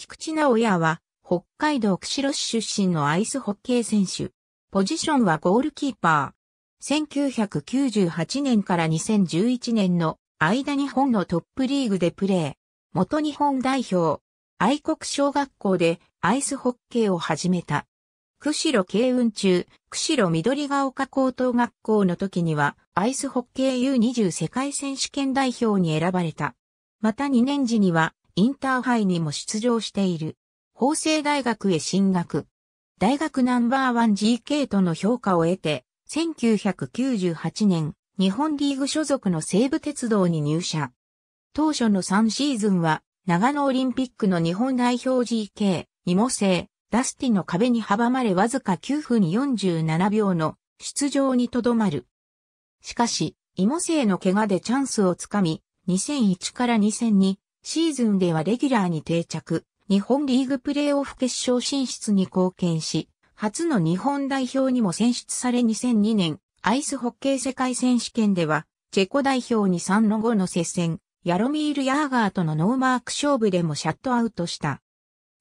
菊池直也は、北海道釧路市出身のアイスホッケー選手。ポジションはゴールキーパー。1998年から2011年の間日本のトップリーグでプレー。元日本代表。愛国小学校でアイスホッケーを始めた。釧路慶雲中、釧路緑ヶ丘高等学校の時には、アイスホッケー U20 世界選手権代表に選ばれた。また2年時には、インターハイにも出場している。法政大学へ進学。大学ナンバーワン GK との評価を得て、1998年、日本リーグ所属の西武鉄道に入社。当初の3シーズンは、長野オリンピックの日本代表 GK、イモ製、ダスティの壁に阻まれわずか9分47秒の出場にとどまる。しかし、イモ製の怪我でチャンスをつかみ、2001から2002、シーズンではレギュラーに定着、日本リーグプレーオフ決勝進出に貢献し、初の日本代表にも選出され2002年、アイスホッケー世界選手権では、チェコ代表に3の5の接戦、ヤロミール・ヤーガーとのノーマーク勝負でもシャットアウトした。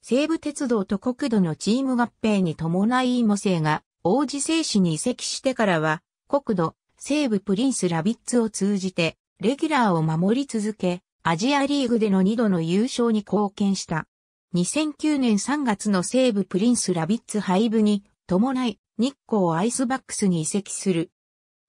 西武鉄道と国土のチーム合併に伴い模生が王子製紙に移籍してからは、国土、西武プリンスラビッツを通じて、レギュラーを守り続け、アジアリーグでの2度の優勝に貢献した。2009年3月の西部プリンスラビッツ廃部に伴い日光アイスバックスに移籍する。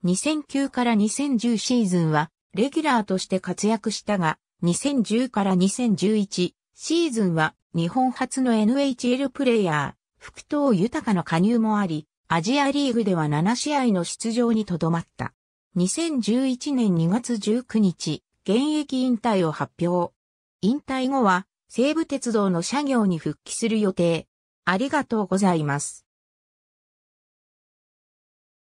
2009から2010シーズンはレギュラーとして活躍したが、2010から2011シーズンは日本初の NHL プレイヤー、福藤豊の加入もあり、アジアリーグでは7試合の出場にとどまった。2011年2月19日、現役引退を発表。引退後は西武鉄道の社業に復帰する予定。ありがとうございます。